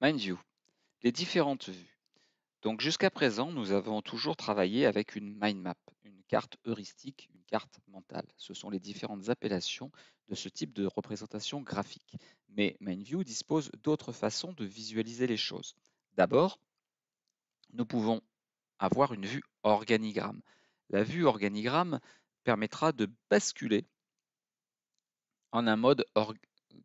MindView, les différentes vues. Donc jusqu'à présent, nous avons toujours travaillé avec une mind map, une carte heuristique, une carte mentale. Ce sont les différentes appellations de ce type de représentation graphique. Mais MindView dispose d'autres façons de visualiser les choses. D'abord, nous pouvons avoir une vue organigramme. La vue organigramme permettra de basculer en un mode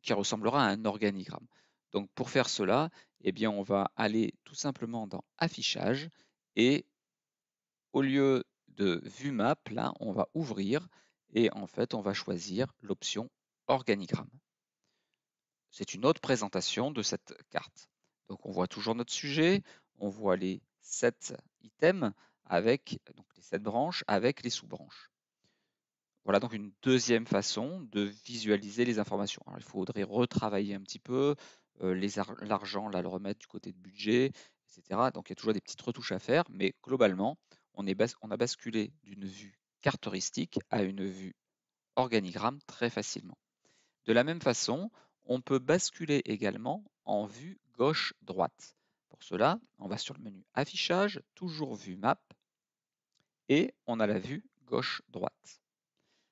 qui ressemblera à un organigramme. Donc pour faire cela, eh bien on va aller tout simplement dans Affichage et au lieu de Vue Map, là on va ouvrir et en fait on va choisir l'option Organigramme. C'est une autre présentation de cette carte. Donc on voit toujours notre sujet, on voit les sept items avec donc les sept branches avec les sous-branches. Voilà donc une deuxième façon de visualiser les informations. il faudrait retravailler un petit peu, l'argent, là, le remettre du côté de budget, etc. Donc il y a toujours des petites retouches à faire, mais globalement, on, est on a basculé d'une vue carte à une vue organigramme très facilement. De la même façon, on peut basculer également en vue gauche-droite. Pour cela, on va sur le menu Affichage, toujours vue Map, et on a la vue gauche-droite.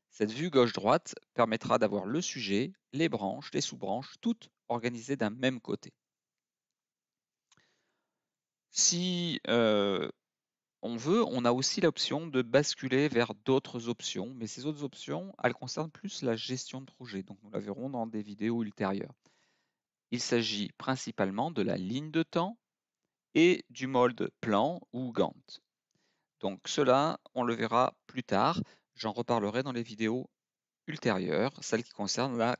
Cette vue gauche-droite permettra d'avoir le sujet, les branches, les sous-branches, toutes organisés d'un même côté. Si euh, on veut, on a aussi l'option de basculer vers d'autres options, mais ces autres options, elles concernent plus la gestion de projet, donc nous la verrons dans des vidéos ultérieures. Il s'agit principalement de la ligne de temps et du mode plan ou Gantt. Donc cela, on le verra plus tard, j'en reparlerai dans les vidéos ultérieures, celles qui concernent la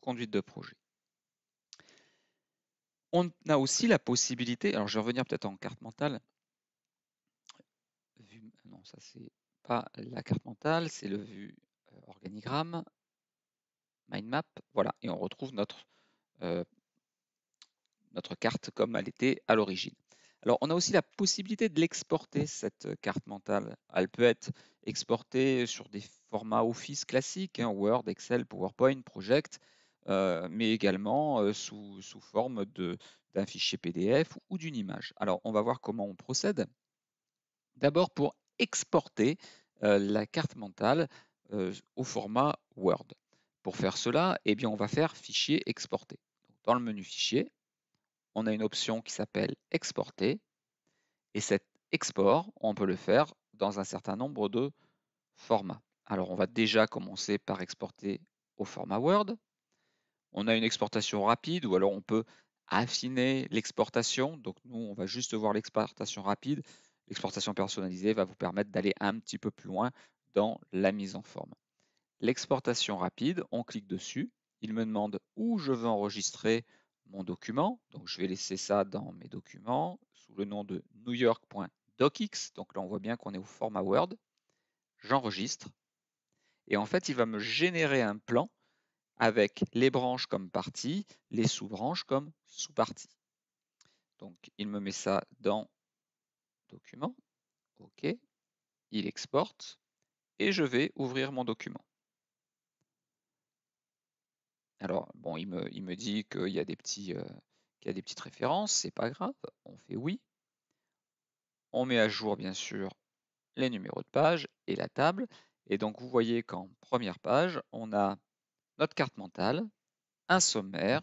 conduite de projet. On a aussi la possibilité, alors je vais revenir peut-être en carte mentale. non, ça c'est pas la carte mentale, c'est le vue euh, organigramme, mind map, voilà, et on retrouve notre, euh, notre carte comme elle était à l'origine. Alors, on a aussi la possibilité de l'exporter, cette carte mentale. Elle peut être exportée sur des formats Office classiques, hein, Word, Excel, PowerPoint, Project. Euh, mais également euh, sous, sous, forme d'un fichier PDF ou, d'une image. Alors, on va voir comment on procède. D'abord, pour exporter euh, la carte mentale au format Word. Pour faire cela, eh bien, on va faire fichier exporter. Dans le menu fichier, on a une option qui s'appelle exporter. Et cet export, on peut le faire dans un certain nombre de formats. Alors, on va déjà commencer par exporter au format Word on a une exportation rapide ou alors on peut affiner l'exportation. Donc nous, on va juste voir l'exportation rapide. L'exportation personnalisée va vous permettre d'aller un petit peu plus loin dans la mise en forme. L'exportation rapide, on clique dessus. Il me demande où je veux enregistrer mon document. Donc je vais laisser ça dans mes documents sous le nom de newyork.docx. Donc là, on voit bien qu'on est au format Word. J'enregistre. Et en fait, il va me générer un plan avec les branches comme parties, les sous-branches comme sous parties Donc, il me met ça dans document. OK. Il exporte. Et je vais ouvrir mon document. Alors, bon, il me, dit qu'il y, euh, qu'il y a des petites références. C'est pas grave. On fait oui. On met à jour, bien sûr, les numéros de page et la table. Et donc, vous voyez qu'en première page, on a notre carte mentale, un sommaire,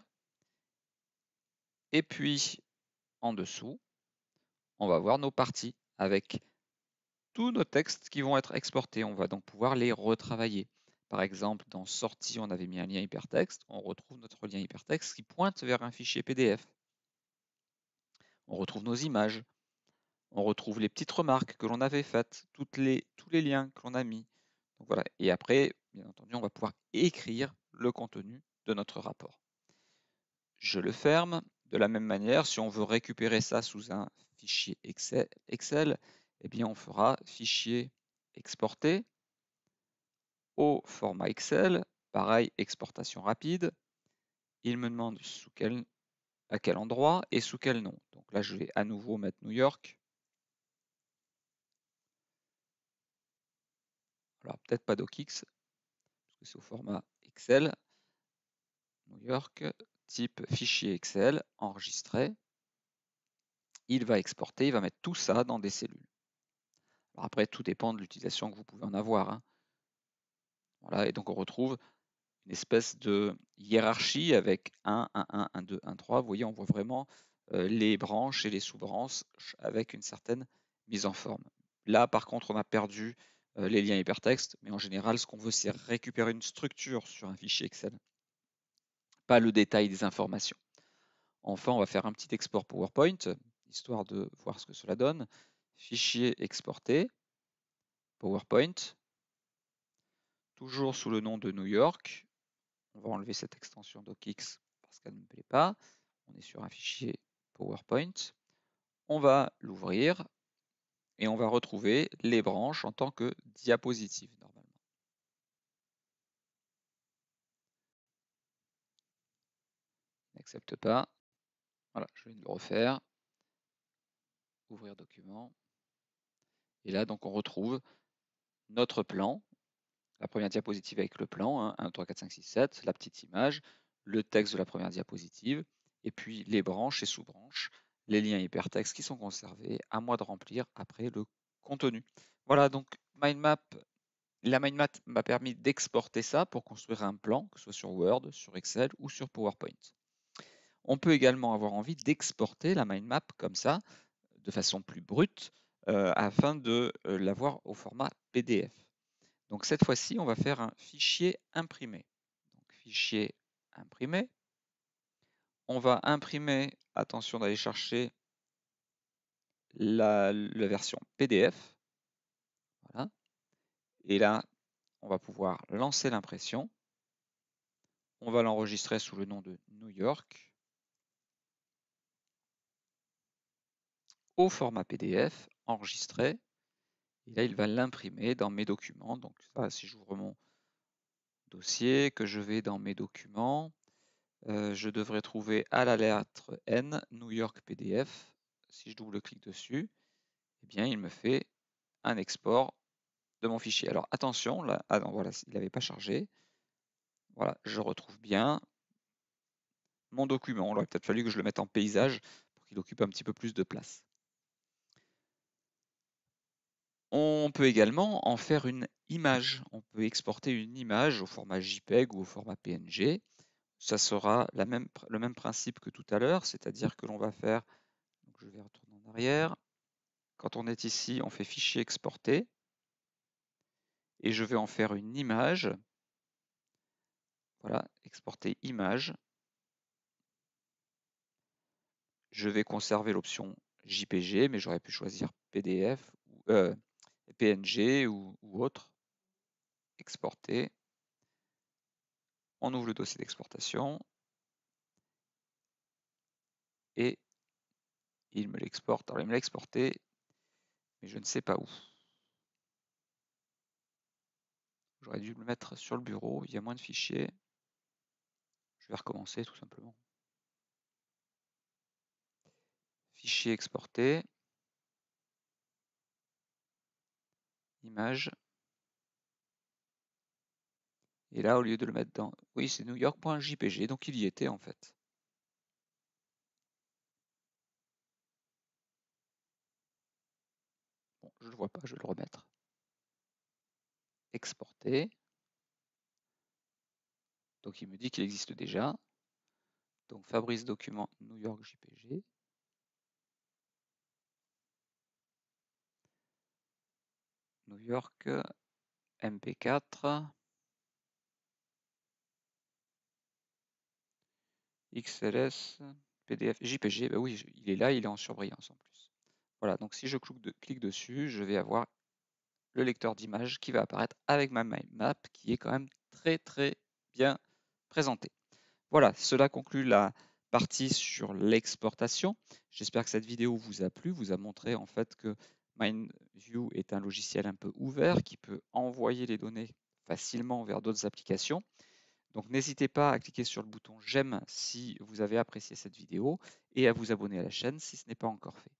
et puis en dessous, on va voir nos parties avec tous nos textes qui vont être exportés. On va donc pouvoir les retravailler. Par exemple, dans Sortie, on avait mis un lien hypertexte. On retrouve notre lien hypertexte qui pointe vers un fichier PDF. On retrouve nos images. On retrouve les petites remarques que l'on avait faites, les, tous les liens que l'on a mis voilà. Et après, bien entendu, on va pouvoir écrire le contenu de notre rapport. Je le ferme. De la même manière, si on veut récupérer ça sous un fichier Excel, eh bien on fera fichier exporter au format Excel, pareil, exportation rapide. Il me demande sous à quel endroit et sous quel nom. Donc là, je vais à nouveau mettre New York. peut-être pas DocX, parce que c'est au format Excel. New York, type fichier Excel, enregistré. Il va exporter, il va mettre tout ça dans des cellules. après, tout dépend de l'utilisation que vous pouvez en avoir. Hein. Voilà, et donc on retrouve une espèce de hiérarchie avec 1, 1, 1, 1, 2, 1, 3. Vous voyez, on voit vraiment euh, les branches et les sous-branches avec une certaine mise en forme. Là, par contre, on a perdu euh, les liens hypertextes, mais en général, ce qu'on veut, c'est récupérer une structure sur un fichier Excel, pas le détail des informations. Enfin, on va faire un petit export PowerPoint, histoire de voir ce que cela donne. Fichier exporté, PowerPoint, toujours sous le nom de New York. On va enlever cette extension docx parce qu'elle ne me plaît pas. On est sur un fichier PowerPoint. On va l'ouvrir, et on va retrouver les branches en tant que diapositive normalement. N'accepte pas. Voilà, je vais le refaire. Ouvrir document. Et là, donc, on retrouve notre plan, la première diapositive avec le plan, 1, 2, 3, 4, 5, 6, 7, la petite image, le texte de la première diapositive, et puis les branches et sous-branches les liens hypertextes qui sont conservés, à moi de remplir après le contenu. Voilà, donc map. la MindMap m'a permis d'exporter ça pour construire un plan, que ce soit sur Word, sur Excel ou sur PowerPoint. On peut également avoir envie d'exporter la MindMap comme ça, de façon plus brute, euh, afin de euh, l'avoir au format PDF. Donc cette fois-ci, on va faire un fichier imprimé. Donc, fichier imprimé, on va imprimer, attention d'aller chercher la, version PDF. Voilà. Et là, on va pouvoir lancer l'impression. On va l'enregistrer sous le nom de New York. Au format PDF, enregistrer. Et là, il va l'imprimer dans mes documents. Donc si j'ouvre mon dossier, que je vais dans mes documents, euh, je devrais trouver à la lettre N New York PDF. Si je double-clique dessus, eh bien, il me fait un export de mon fichier. Alors attention, là, ah non, voilà, il n'avait pas chargé. Voilà, je retrouve bien mon document. Il aurait peut-être fallu que je le mette en paysage pour qu'il occupe un petit peu plus de place. On peut également en faire une image. On peut exporter une image au format JPEG ou au format PNG ça sera le même principe que tout à l'heure, c'est-à-dire que l'on va faire, je vais retourner en arrière, quand on est ici, on fait fichier exporter, et je vais en faire une image, voilà, exporter image, je vais conserver l'option JPG, mais j'aurais pu choisir PDF, euh, PNG ou autre, exporter, on ouvre le dossier d'exportation et il me l'exporte. Alors il me l'a exporté, mais je ne sais pas où. J'aurais dû le mettre sur le bureau, il y a moins de fichiers. Je vais recommencer tout simplement. Fichier exporté. Image. Et là, au lieu de le mettre dans... Oui, c'est New York.jpg, donc il y était en fait. Bon, je ne le vois pas, je vais le remettre. Exporter. Donc il me dit qu'il existe déjà. Donc Fabrice document New York JPG. New York MP4. XLS, PDF, JPG, bah oui, il est là, il est en surbrillance en plus. Voilà, donc si je clique dessus, je vais avoir le lecteur d'image qui va apparaître avec ma map qui est quand même très très bien présentée. Voilà, cela conclut la partie sur l'exportation. J'espère que cette vidéo vous a plu, vous a montré en fait que MindView est un logiciel un peu ouvert qui peut envoyer les données facilement vers d'autres applications. Donc n'hésitez pas à cliquer sur le bouton j'aime si vous avez apprécié cette vidéo et à vous abonner à la chaîne si ce n'est pas encore fait.